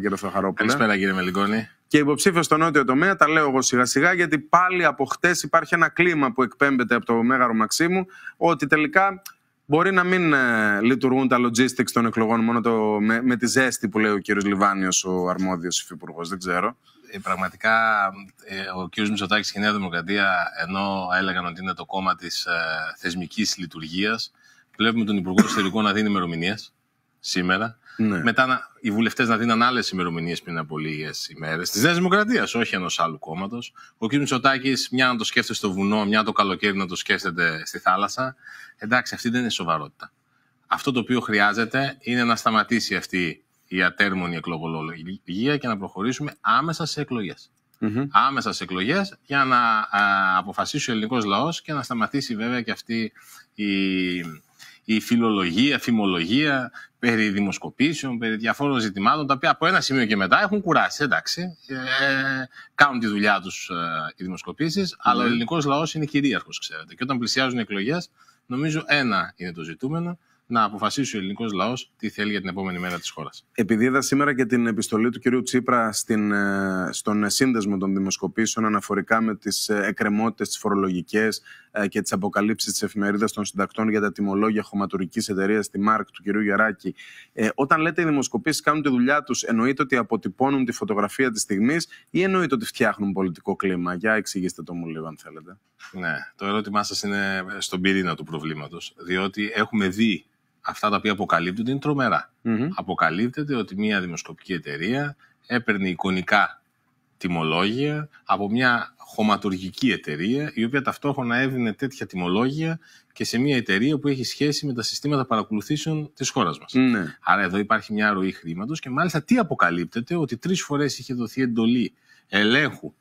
Καλησπέρα κύριε Καλησπέρα κύριε Μελικόνη. Και υποψήφιος στο νότιο τομέα, τα λέω εγώ σιγά σιγά, γιατί πάλι από χτες υπάρχει ένα κλίμα που εκπέμπεται από το Μέγαρο Μαξίμου ότι τελικά μπορεί να μην ε, λειτουργούν τα logistics των εκλογών μόνο το, με, με τη ζέστη που λέει ο κύριος Λιβάνιος, ο αρμόδιος υφυπουργός. Δεν ξέρω. Ε, πραγματικά ε, ο κ. Μητσοτάκης και η Νέα Δημοκρατία, ενώ έλεγαν ότι είναι το κόμμα της ε, θεσμικής λειτουργίας, βλέπουμε τον Υπουργό Εξωτερικών να δίνει ημερομηνίες σήμερα. Ναι. Μετά οι βουλευτές να δίναν άλλες ημερομηνίες πριν από λίγες ημέρες. Της Νέας Δημοκρατίας, όχι ενός άλλου κόμματος. Ο κ. Μητσοτάκης, μια να το σκέφτεται στο βουνό, μια το καλοκαίρι να το σκέφτεται στη θάλασσα. Εντάξει, αυτή δεν είναι σοβαρότητα. Αυτό το οποίο χρειάζεται είναι να σταματήσει αυτή η ατέρμονη εκλογολογία και να προχωρήσουμε άμεσα σε εκλογε Άμεσα σε εκλογές για να αποφασίσει ο ελληνικός λαός και να σταματήσει βέβαια και αυτή η η φιλολογία, φημολογία, περί δημοσκοπήσεων, περί διαφόρων ζητημάτων, τα οποία από ένα σημείο και μετά έχουν κουράσει, εντάξει. Ε, κάνουν τη δουλειά τους ε, οι δημοσκοπήσεις, αλλά ο ναι. ελληνικός λαός είναι κυρίαρχος, ξέρετε. Και όταν πλησιάζουν εκλογές, νομίζω ένα είναι το ζητούμενο, να αποφασίσει ο ελληνικός λαός τι θέλει για την επόμενη μέρα της χώρας. Επειδή είδα σήμερα και την επιστολή του κυρίου Τσίπρα στην, ε, στον ε, σύνδεσμο των δημοσκοπήσεων αναφορικά με τις ε, εκκρεμότητες, τις φορολογικές και τις αποκαλύψεις της εφημερίδας των συντακτών για τα τιμολόγια χωματουρική εταιρείας τη ΜΑΡΚ του κυρίου Γεράκη. όταν λέτε οι δημοσκοπήσεις κάνουν τη δουλειά τους, εννοείται ότι αποτυπώνουν τη φωτογραφία της στιγμής ή εννοείται ότι φτιάχνουν πολιτικό κλίμα. Για εξηγήστε το μου λίγο, αν θέλετε. Ναι, το ερώτημά σας είναι στον πυρήνα του προβλήματος. Διότι έχουμε δει αυτά τα οποία αποκαλύπτονται είναι τρομερά. Αποκαλύπτεται ότι μια δημοσκοπική εταιρεία έπαιρνε εικονικά τιμολόγια από μια χωματουργική εταιρεία, η οποία ταυτόχρονα έδινε τέτοια τιμολόγια και σε μια εταιρεία που έχει σχέση με τα συστήματα παρακολουθήσεων της χώρας μας. Ναι. Άρα εδώ υπάρχει μια ροή χρήματος και μάλιστα τι αποκαλύπτεται, ότι τρεις φορές είχε δοθεί εντολή ελέγχου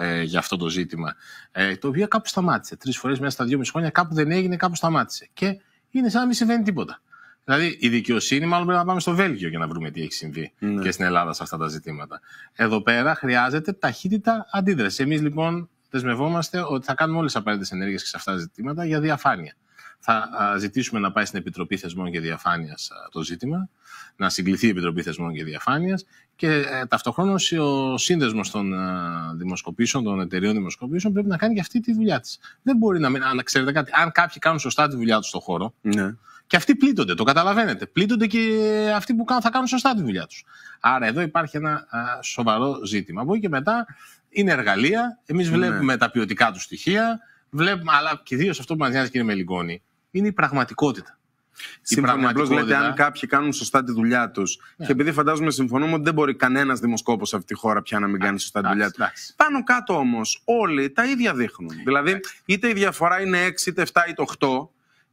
ε, για αυτό το ζήτημα, ε, το οποίο κάπου σταμάτησε. Τρεις φορές μέσα στα δύο μισή χρόνια κάπου δεν έγινε, κάπου σταμάτησε. Και είναι σαν να μην συμβαίνει τίποτα. Δηλαδή, η δικαιοσύνη, μάλλον πρέπει να πάμε στο Βέλγιο για να βρούμε τι έχει συμβεί ναι. και στην Ελλάδα σε αυτά τα ζητήματα. Εδώ πέρα χρειάζεται ταχύτητα αντίδραση. Εμείς λοιπόν δεσμευόμαστε ότι θα κάνουμε όλες τις απαραίτητες ενέργειες και σε αυτά τα ζητήματα για διαφάνεια. Θα ζητήσουμε να πάει στην Επιτροπή Θεσμών και Διαφάνειας το ζήτημα, να συγκληθεί η Επιτροπή Θεσμών και Διαφάνειας και ε, ο σύνδεσμος των δημοσκοπήσεων, των εταιριών δημοσκοπήσεων πρέπει να κάνει και αυτή τη δουλειά της. Δεν μπορεί να μην. ξέρετε κάτι, αν κάποιοι κάνουν σωστά τη δουλειά τους στον χώρο, ναι. Και αυτοί πλήττονται, το καταλαβαίνετε. Πλήττονται και αυτοί που θα κάνουν σωστά τη δουλειά τους. Άρα εδώ υπάρχει ένα σοβαρό ζήτημα. Από εκεί και μετά είναι εργαλεία. Εμείς ναι. βλέπουμε τα ποιοτικά του στοιχεία. Βλέπουμε, αλλά και ιδίως αυτό που μας νοιάζει, κύριε Μελιγκόνη, είναι η πραγματικότητα. Συμφωνώ. πραγματικότητα... λέτε αν κάποιοι κάνουν σωστά τη δουλειά τους. Yeah. Ναι. Και επειδή φαντάζομαι συμφωνούμε ότι δεν μπορεί κανένας δημοσκόπος σε αυτή τη χώρα πια να μην κάνει σωστά τη δουλειά του. Πάνω κάτω όμως όλοι τα ίδια δείχνουν. Δηλαδή είτε η διαφορά είναι 6, είτε 7, είτε 8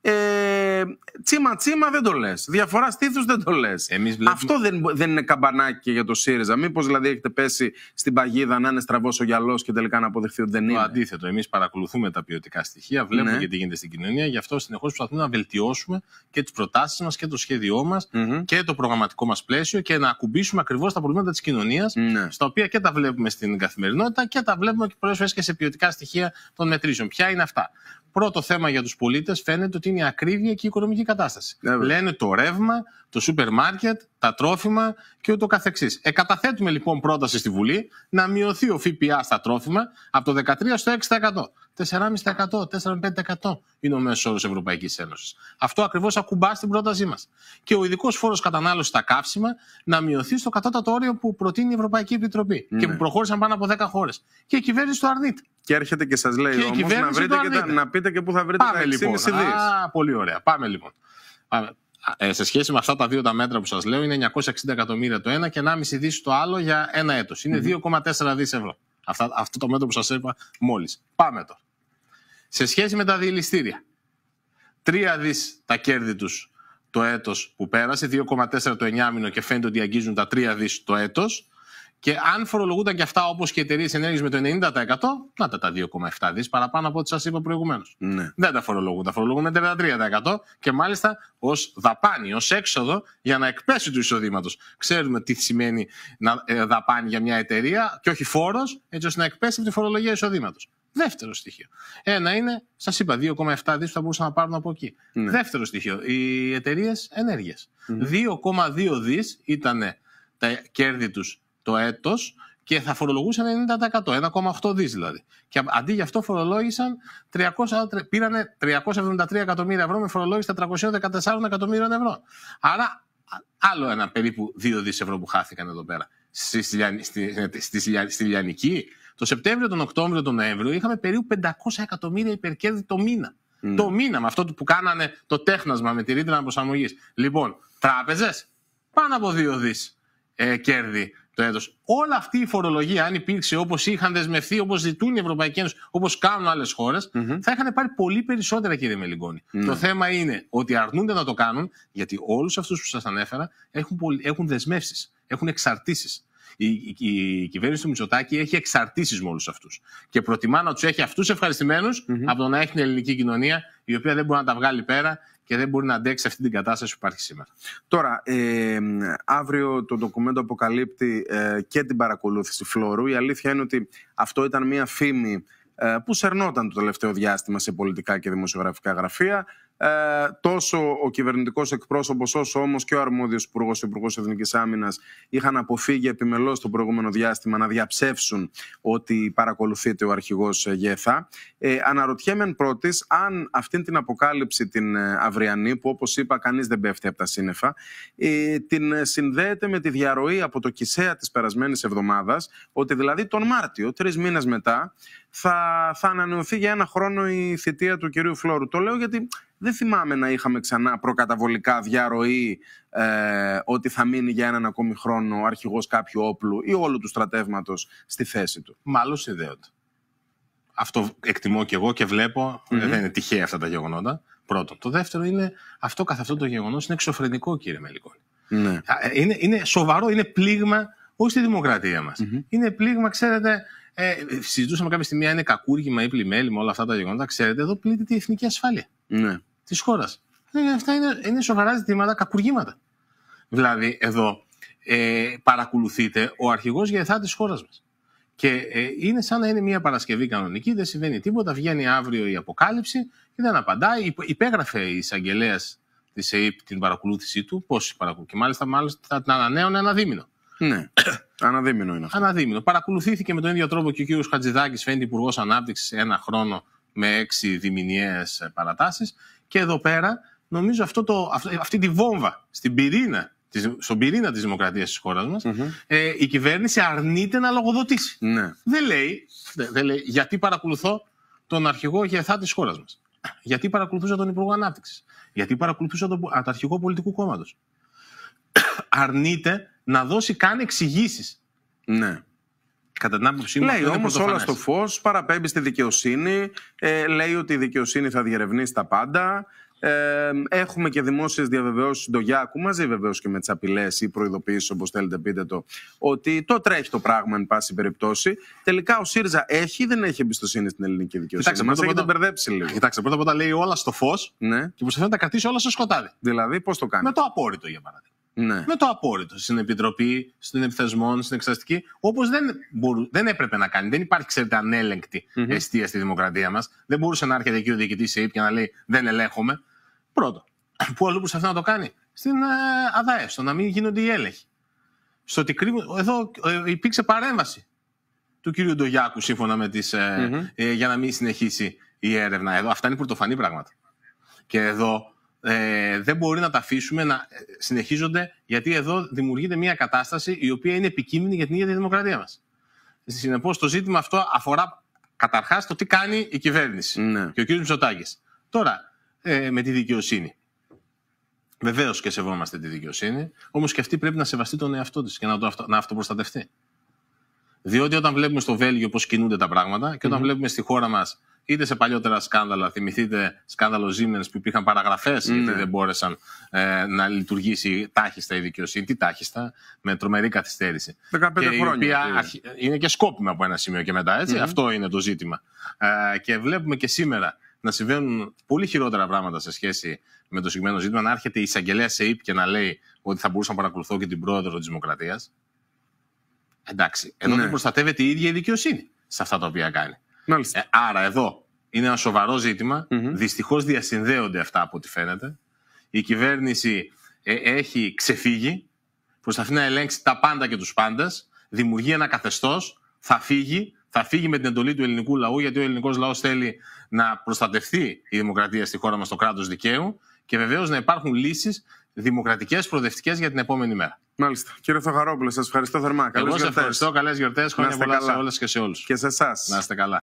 ε, τσίμα τσίμα δεν το λες. Διαφορά στήθους δεν το λες. Βλέπουμε... Αυτό δεν, δεν είναι καμπανάκι για το ΣΥΡΙΖΑ. Μήπως δηλαδή έχετε πέσει στην παγίδα να είναι στραβός ο γυαλός και τελικά να αποδεχθεί ότι δεν είναι. Το αντίθετο. Εμείς παρακολουθούμε τα ποιοτικά στοιχεία, βλέπουμε ναι. και τι γίνεται στην κοινωνία. Γι' αυτό συνεχώς προσπαθούμε να βελτιώσουμε και τις προτάσεις μας και το σχέδιό μας mm-hmm. και το προγραμματικό μας πλαίσιο και να ακουμπήσουμε ακριβώς τα προβλήματα της κοινωνίας, ναι. στα οποία και τα βλέπουμε στην καθημερινότητα και τα βλέπουμε και πολλές φορές και σε ποιοτικά στοιχεία των μετρήσεων. Ποια είναι αυτά. Πρώτο θέμα για τους πολίτες φαίνεται ότι είναι η ακρίβεια και η οικονομική κατάσταση. Yeah. Ναι, Λένε το ρεύμα, το σούπερ μάρκετ, τα τρόφιμα και ούτω καθεξής. Εκαταθέτουμε λοιπόν πρόταση στη Βουλή να μειωθεί ο ΦΠΑ στα τρόφιμα από το 13% στο 6%. 4,5%, 4,5% είναι ο μέσος όρος Ευρωπαϊκής Ένωσης. Αυτό ακριβώς ακουμπά στην πρότασή μας. Και ο ειδικός φόρος κατανάλωσης στα καύσιμα να μειωθεί στο κατώτατο όριο που προτείνει η Ευρωπαϊκή Επιτροπή ναι. και που προχώρησαν πάνω από 10 χώρες. Και η κυβέρνηση το αρνείται. Και έρχεται και σας λέει όμως, να, βρείτε και τα, να πείτε και πού θα βρείτε Πάμε τα λοιπόν. Α, πολύ ωραία. Πάμε λοιπόν. Πάμε. Ε, σε σχέση με αυτά τα δύο τα μέτρα που σας λέω, είναι 960 εκατομμύρια το ένα και 1,5 δις το άλλο για ένα έτος. Είναι 2,4 δις ευρώ. Αυτά, αυτό το μέτρο που σας είπα μόλις. Πάμε το σε σχέση με τα διελιστήρια. 3 δις τα κέρδη τους το έτος που πέρασε, 2,4 το εννιάμινο και φαίνεται ότι αγγίζουν τα 3 δις το έτος. Και αν φορολογούνταν και αυτά όπως και εταιρείες ενέργειας με το 90%, να τα 2,7 δις παραπάνω από ό,τι σας είπα προηγουμένως. Ναι. Δεν τα φορολογούν. Τα φορολογούν με 33% και μάλιστα ως δαπάνη, ως έξοδο για να εκπέσει του εισοδήματος. Ξέρουμε τι σημαίνει να ε, δαπάνει για μια εταιρεία και όχι φόρος, έτσι ώστε να εκπέσει από τη φορολογία εισοδήματος. Δεύτερο στοιχείο. Ένα είναι, σας είπα, 2,7 δις θα μπορούσαν να πάρουν από εκεί. Ναι. Δεύτερο στοιχείο, οι εταιρείες 2,2 δι ήταν τα κέρδη τους το έτος και θα φορολογούσαν 90%, 1,8 δις δηλαδή. Και αντί γι' αυτό φορολόγησαν 300, πήρανε 373 εκατομμύρια ευρώ με φορολόγηση 314 εκατομμύρια ευρώ. Άρα άλλο ένα περίπου 2 δις ευρώ που χάθηκαν εδώ πέρα. Στη, στη, στη, στη Λιανική, το Σεπτέμβριο, τον Οκτώβριο, τον Νοέμβριο είχαμε περίπου 500 εκατομμύρια υπερκέρδη το μήνα. Ναι. Το μήνα, με αυτό που κάνανε το τέχνασμα με τη ρήτρα προσαρμογή. Λοιπόν, τράπεζες, πάνω από δύο δις ε, κέρδη το έτος. Όλη αυτή η φορολογία, αν υπήρξε όπως είχαν δεσμευθεί, όπως ζητούν οι Ευρωπαϊκή Ένωσης, όπως κάνουν άλλες θα είχαν πάρει πολύ περισσότερα, κύριε Μελιγκόνη. Ναι. Το θέμα είναι ότι αρνούνται να το κάνουν, γιατί όλους αυτούς που σας ανέφερα έχουν, έχουν δεσμεύσεις, έχουν εξαρτήσεις η, η, κυβέρνηση του Μητσοτάκη έχει εξαρτήσεις με όλους αυτούς. Και προτιμά να τους έχει αυτούς από το να έχει την ελληνική κοινωνία η οποία δεν μπορεί να τα βγάλει πέρα και δεν μπορεί να αντέξει αυτή την κατάσταση που υπάρχει σήμερα. Τώρα, ε, αύριο το ντοκουμέντο αποκαλύπτει ε, και την παρακολούθηση φλόρου. Η αλήθεια είναι ότι αυτό ήταν μια φήμη ε, που σερνόταν το τελευταίο διάστημα σε πολιτικά και δημοσιογραφικά γραφεία. Ε, τόσο ο κυβερνητικός εκπρόσωπος, όσο όμως και ο αρμόδιος υπουργός, ο Υπουργός Εθνικής Άμυνας, είχαν αποφύγει επιμελώς το προηγούμενο διάστημα να διαψεύσουν ότι παρακολουθείται ο αρχηγός ε, ΓΕΘΑ. Ε, αναρωτιέμαι πρώτης αν αυτή την αποκάλυψη την ε, αυριανή, που όπως είπα, κανείς δεν πέφτει από τα σύννεφα, ε, την συνδέεται με τη διαρροή από το Κισαία της περασμένης εβδομάδας, ότι δηλαδή τον Μάρτιο, τρεις μήνες μετά, θα, θα ανανεωθεί για ένα χρόνο η θητεία του κυρίου Φλόρου. Το λέω γιατί δεν θυμάμαι να είχαμε ξανά προκαταβολικά διαρροή ε, ότι θα μείνει για έναν ακόμη χρόνο ο αρχηγός κάποιου όπλου ή όλου του στρατεύματος στη θέση του. Μάλλον ιδέωτα. Αυτό εκτιμώ και εγώ και βλέπω, mm-hmm. δεν είναι τυχαία αυτά τα γεγονότα, πρώτον. Το δεύτερο είναι, αυτό καθ' αυτό το γεγονός είναι εξωφρενικό κύριε Μελικόνη. Ναι. Ε, είναι, είναι σοβαρό, είναι πλήγμα όχι στη δημοκρατία μας. Mm-hmm. Είναι πλήγμα, ξέρετε, ε, συζητούσαμε κάποια στιγμή αν είναι κακούργημα ή πλημέλημα όλα αυτά τα γεγονότα, ξέρετε, εδώ πλήττεται η ολου του στρατευματο στη θεση του μαλλον συνδεονται αυτο εκτιμω και εγω και βλεπω δεν ειναι τυχαια αυτα τα γεγονοτα πρώτο. το δευτερο ειναι αυτο καθ αυτο το γεγονο ειναι εξωφρενικο κυριε Μελικόλη. ναι ειναι ειναι σοβαρο ειναι πληγμα οχι στη δημοκρατια μα ειναι πληγμα ξερετε ε συζητουσαμε καποια στιγμη αν ειναι κακουργημα η πλημελημα ολα αυτα τα γεγονοτα ξερετε εδω πληττεται η εθνικη ασφαλεια ναι. της χώρας. Ε, αυτά είναι, είναι σοβαρά ζητήματα, κακουργήματα. Δηλαδή, εδώ ε, παρακολουθείται ο αρχηγός εθά της χώρας μας. Και ε, είναι σαν να είναι μια Παρασκευή κανονική, δεν συμβαίνει τίποτα. Βγαίνει αύριο η αποκάλυψη και δεν απαντάει. Υπέγραφε η εισαγγελέας της ΕΕΠ την παρακολούθησή του. πώς παρακολουθεί. Και μάλιστα, μάλιστα την ανανέωνε ένα δίμηνο. Ναι. Αναδίμηνο είναι αυτό. Αναδίμηνο. Παρακολουθήθηκε με τον ίδιο τρόπο και ο κ. Χατζηδάκης, φαίνεται υπουργός ανάπτυξης, ένα χρόνο με έξι διμηνιαίες ε, παρατάσεις και εδώ πέρα νομίζω αυτό το, ε, αυτή τη βόμβα στην πυρήνα στον πυρήνα της δημοκρατίας της χώρας μας, ε, η κυβέρνηση αρνείται να λογοδοτήσει. Ναι. Δεν, λέει, δεν, λέει γιατί παρακολουθώ τον αρχηγό ηγεθά της χώρας μας. Γιατί παρακολουθούσα τον Υπουργό Ανάπτυξης. Γιατί παρακολουθούσα τον, τον αρχηγό πολιτικού κόμματος. αρνείται να δώσει καν εξηγήσεις. Ναι. Κατά την άποψή μου, λέει όμως όλα στο φως, παραπέμπει στη δικαιοσύνη, ε, λέει ότι η δικαιοσύνη θα διερευνήσει τα πάντα. Ε, έχουμε και δημόσιες διαβεβαιώσεις του Γιάκου μαζί βεβαίως και με τις απειλές ή προειδοποιήσει, όπως θέλετε, πείτε το, ότι το τρέχει το πράγμα, εν πάση περιπτώσει. Τελικά ο ΣΥΡΙΖΑ έχει ή δεν έχει εμπιστοσύνη στην ελληνική δικαιοσύνη. Κοιτάξτε, πρώτα απ' μπερδέψει λίγο. Κοιτάξτε, πρώτα απ' όλα λέει όλα στο φως ναι. και προσπαθεί να τα κρατήσει όλα στο σκοτάδι. Δηλαδή, πώς το κάνει. Με το απόρριτο, για παράδειγμα. Ναι. Με το απόρριτο στην επιτροπή, στην επιθεσμών, στην Εξεταστική. όπως δεν, δεν έπρεπε να κάνει. Δεν υπάρχει, ξέρετε, ανέλεγκτη mm-hmm. αιστεία στη δημοκρατία μας. Δεν μπορούσε να έρχεται εκεί ο διοικητής σε και να λέει Δεν ελέγχομαι. Πρώτο, πού αλλού σε αυτό να το κάνει. Στην ε, ΑΔΑΕ, στο να μην γίνονται οι έλεγχοι. Στο ότι κρύβουν. Εδώ ε, υπήρξε παρέμβαση του κυρίου Ντογιάκου σύμφωνα με τις, ε, ε, για να μην συνεχίσει η έρευνα. Εδώ, αυτά είναι πρωτοφανή πράγματα. Και εδώ ε, δεν μπορεί να τα αφήσουμε να ε, συνεχίζονται, γιατί εδώ δημιουργείται μια κατάσταση η οποία είναι επικίνδυνη για την ίδια τη δημοκρατία μας. Συνεπώς, το ζήτημα αυτό αφορά καταρχάς το τι κάνει η κυβέρνηση ναι. και ο κ. Μητσοτάκης. Τώρα, ε, με τη δικαιοσύνη. Βεβαίως και σεβόμαστε τη δικαιοσύνη, όμως και αυτή πρέπει να σεβαστεί τον εαυτό της και να, το αυτο, να αυτοπροστατευτεί. Διότι όταν βλέπουμε στο Βέλγιο πώς κινούνται τα πράγματα και οταν βλέπουμε στη χώρα μας είτε σε παλιότερα σκάνδαλα, θυμηθείτε σκάνδαλο Siemens που υπήρχαν παραγραφές ναι. ναι. δεν μπόρεσαν ε, να λειτουργήσει τάχιστα η δικαιοσύνη. Τι τάχιστα, με τρομερή καθυστέρηση. 15 και χρόνια. Η οποία αρχι... είναι και σκόπιμα από ένα σημείο και μετά, ναι. Αυτό είναι το ζήτημα. Ε, και βλέπουμε και σήμερα να συμβαίνουν πολύ χειρότερα πράγματα σε σχέση με το συγκεκριμένο ζήτημα. Να έρχεται η εισαγγελέα σε ΙΠ και να λέει ότι θα μπορούσα να παρακολουθώ και την πρόεδρο της Δημοκρατίας. Εντάξει. Ενώ ναι. δεν προστατεύεται η ίδια η δικαιοσύνη σε αυτά τα οποία κάνει. Ε, άρα εδώ είναι ένα σοβαρό ζήτημα. Mm-hmm. Δυστυχώς διασυνδέονται αυτά από ό,τι φαίνεται. Η κυβέρνηση ε, έχει ξεφύγει, προσπαθεί να ελέγξει τα πάντα και τους πάντε, δημιουργεί ένα καθεστώς, θα φύγει, θα φύγει με την εντολή του ελληνικού λαού, γιατί ο ελληνικός λαός θέλει να προστατευτεί η δημοκρατία στη χώρα μας, το κράτος δικαίου και βεβαίως να υπάρχουν λύσεις δημοκρατικές, προοδευτικές για την επόμενη μέρα. Μάλιστα. Κύριε Θοχαρόπουλο, σας ευχαριστώ θερμά. Εγώ σα ευχαριστώ. Καλές γιορτές. Χρόνια πολλά καλά. σε και σε όλους. Και σε εσάς. Να καλά.